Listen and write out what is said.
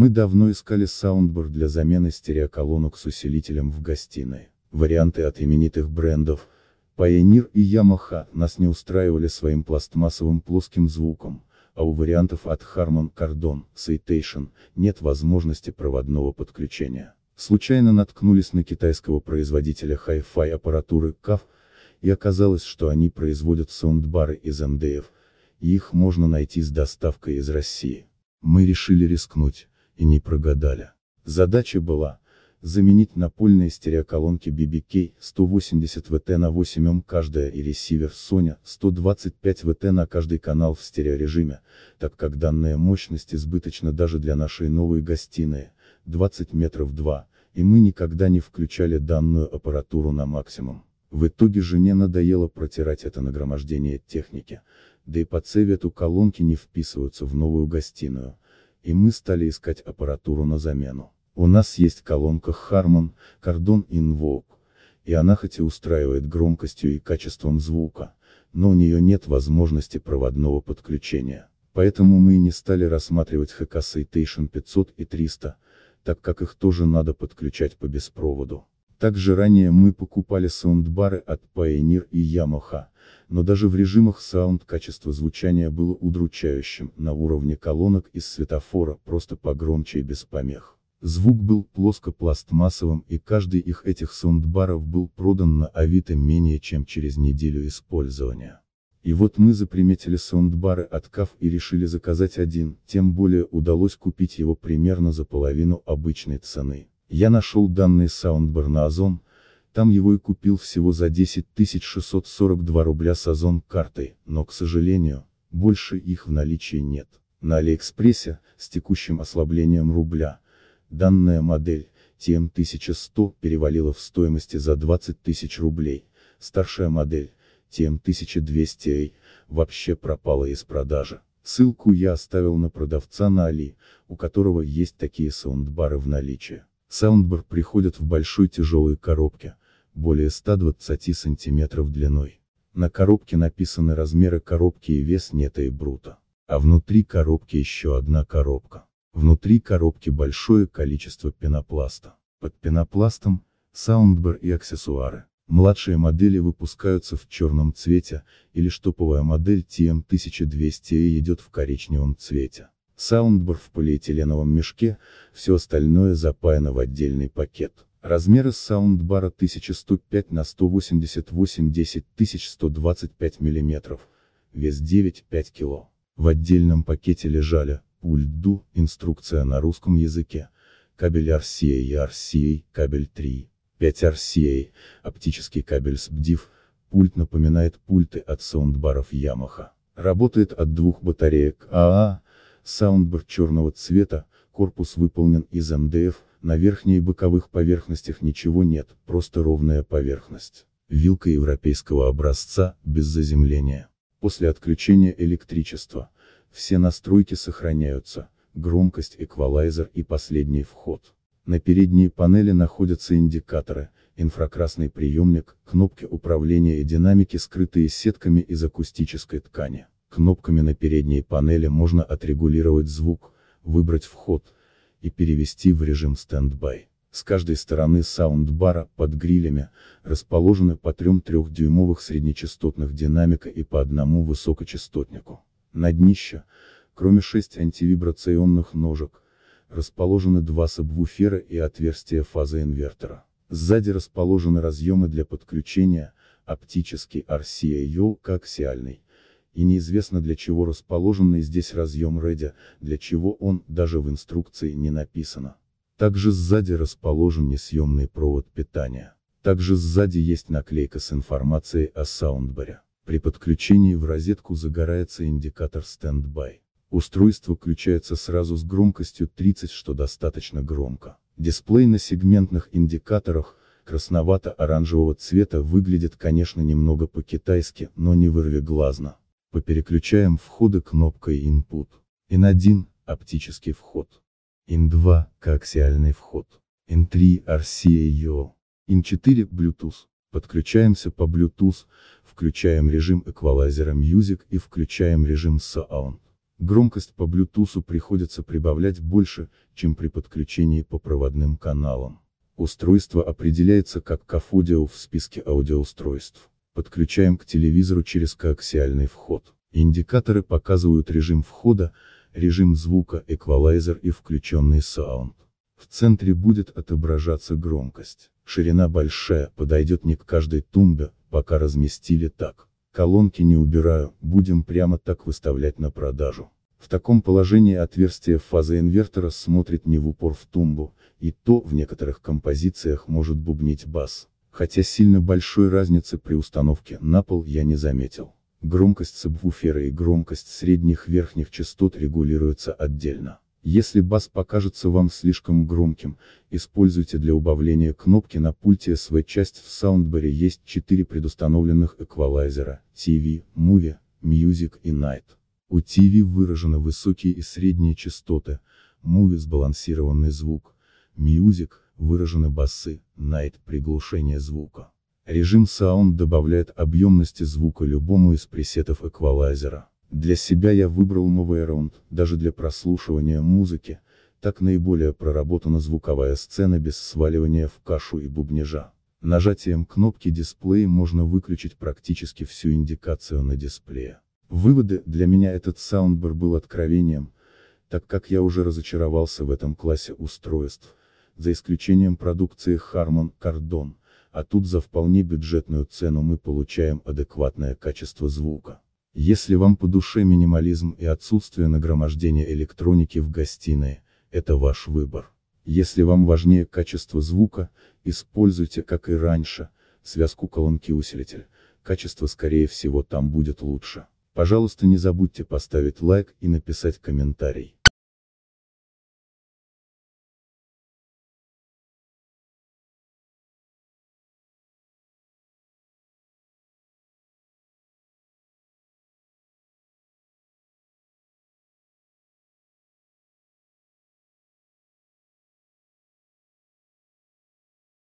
Мы давно искали саундбар для замены стереоколонок с усилителем в гостиной. Варианты от именитых брендов, Pioneer и Yamaha, нас не устраивали своим пластмассовым плоским звуком, а у вариантов от Harman Kardon, Citation, нет возможности проводного подключения. Случайно наткнулись на китайского производителя Hi-Fi аппаратуры CAF, и оказалось, что они производят саундбары из МДФ, и их можно найти с доставкой из России. Мы решили рискнуть и не прогадали. Задача была заменить напольные стереоколонки BBK 180 ВТ на 8 Ом каждая и ресивер Sony 125 ВТ на каждый канал в стереорежиме, так как данная мощность избыточна даже для нашей новой гостиной, 20 метров 2, и мы никогда не включали данную аппаратуру на максимум. В итоге жене надоело протирать это нагромождение техники, да и по цвету колонки не вписываются в новую гостиную, и мы стали искать аппаратуру на замену. У нас есть колонка Harman, Cardon Invoke, и она хоть и устраивает громкостью и качеством звука, но у нее нет возможности проводного подключения. Поэтому мы и не стали рассматривать HK Citation 500 и 300, так как их тоже надо подключать по беспроводу. Также ранее мы покупали саундбары от Pioneer и Yamaha, но даже в режимах саунд качество звучания было удручающим, на уровне колонок из светофора, просто погромче и без помех. Звук был плоско-пластмассовым и каждый их этих саундбаров был продан на Авито менее чем через неделю использования. И вот мы заприметили саундбары от КАФ и решили заказать один, тем более удалось купить его примерно за половину обычной цены. Я нашел данные саундбар на Озон, там его и купил всего за 10 642 рубля с Озон картой, но, к сожалению, больше их в наличии нет. На Алиэкспрессе, с текущим ослаблением рубля, данная модель, TM1100, перевалила в стоимости за 20 тысяч рублей, старшая модель, TM1200A, вообще пропала из продажи. Ссылку я оставил на продавца на Али, у которого есть такие саундбары в наличии. Саундбар приходят в большой тяжелой коробке, более 120 сантиметров длиной. На коробке написаны размеры коробки и вес нета и брута. А внутри коробки еще одна коробка. Внутри коробки большое количество пенопласта. Под пенопластом, саундбар и аксессуары. Младшие модели выпускаются в черном цвете, или штоповая модель TM1200E идет в коричневом цвете саундбар в полиэтиленовом мешке, все остальное запаяно в отдельный пакет. Размеры саундбара 1105 на 188 10125 мм, вес 9,5 кг. В отдельном пакете лежали, пульт ДУ, инструкция на русском языке, кабель RCA и RCA, кабель 3, 5 RCA, оптический кабель SBDIF, пульт напоминает пульты от саундбаров Yamaha. Работает от двух батареек АА, а, Саундбар черного цвета, корпус выполнен из МДФ, на верхней и боковых поверхностях ничего нет, просто ровная поверхность. Вилка европейского образца, без заземления. После отключения электричества, все настройки сохраняются, громкость, эквалайзер и последний вход. На передней панели находятся индикаторы, инфракрасный приемник, кнопки управления и динамики скрытые сетками из акустической ткани. Кнопками на передней панели можно отрегулировать звук, выбрать вход, и перевести в режим стендбай. С каждой стороны саундбара, под грилями, расположены по трем трехдюймовых среднечастотных динамика и по одному высокочастотнику. На днище, кроме 6 антивибрационных ножек, расположены два сабвуфера и отверстия фазы инвертора. Сзади расположены разъемы для подключения, оптический RCA к коаксиальный и неизвестно для чего расположенный здесь разъем Ready, для чего он, даже в инструкции не написано. Также сзади расположен несъемный провод питания. Также сзади есть наклейка с информацией о саундбаре. При подключении в розетку загорается индикатор стендбай. Устройство включается сразу с громкостью 30, что достаточно громко. Дисплей на сегментных индикаторах, красновато-оранжевого цвета выглядит конечно немного по-китайски, но не вырвиглазно. Попереключаем входы кнопкой Input. IN1 – оптический вход. IN2 – коаксиальный вход. IN3 – RCAO. IN4 – Bluetooth. Подключаемся по Bluetooth, включаем режим эквалайзера Music и включаем режим Sound. Громкость по Bluetooth приходится прибавлять больше, чем при подключении по проводным каналам. Устройство определяется как к в списке аудиоустройств подключаем к телевизору через коаксиальный вход. Индикаторы показывают режим входа, режим звука, эквалайзер и включенный саунд. В центре будет отображаться громкость. Ширина большая, подойдет не к каждой тумбе, пока разместили так. Колонки не убираю, будем прямо так выставлять на продажу. В таком положении отверстие фазы инвертора смотрит не в упор в тумбу, и то в некоторых композициях может бубнить бас хотя сильно большой разницы при установке на пол я не заметил. Громкость сабвуфера и громкость средних верхних частот регулируются отдельно. Если бас покажется вам слишком громким, используйте для убавления кнопки на пульте SV часть в саундбаре есть 4 предустановленных эквалайзера, TV, Movie, Music и Night. У TV выражены высокие и средние частоты, Movie сбалансированный звук, Music – выражены басы, night, приглушение звука. Режим Sound добавляет объемности звука любому из пресетов эквалайзера. Для себя я выбрал новый раунд, даже для прослушивания музыки, так наиболее проработана звуковая сцена без сваливания в кашу и бубнижа. Нажатием кнопки дисплей можно выключить практически всю индикацию на дисплее. Выводы, для меня этот саундбар был откровением, так как я уже разочаровался в этом классе устройств, за исключением продукции Harmon Kardon, а тут за вполне бюджетную цену мы получаем адекватное качество звука. Если вам по душе минимализм и отсутствие нагромождения электроники в гостиной, это ваш выбор. Если вам важнее качество звука, используйте, как и раньше, связку колонки-усилитель, качество скорее всего там будет лучше. Пожалуйста не забудьте поставить лайк и написать комментарий.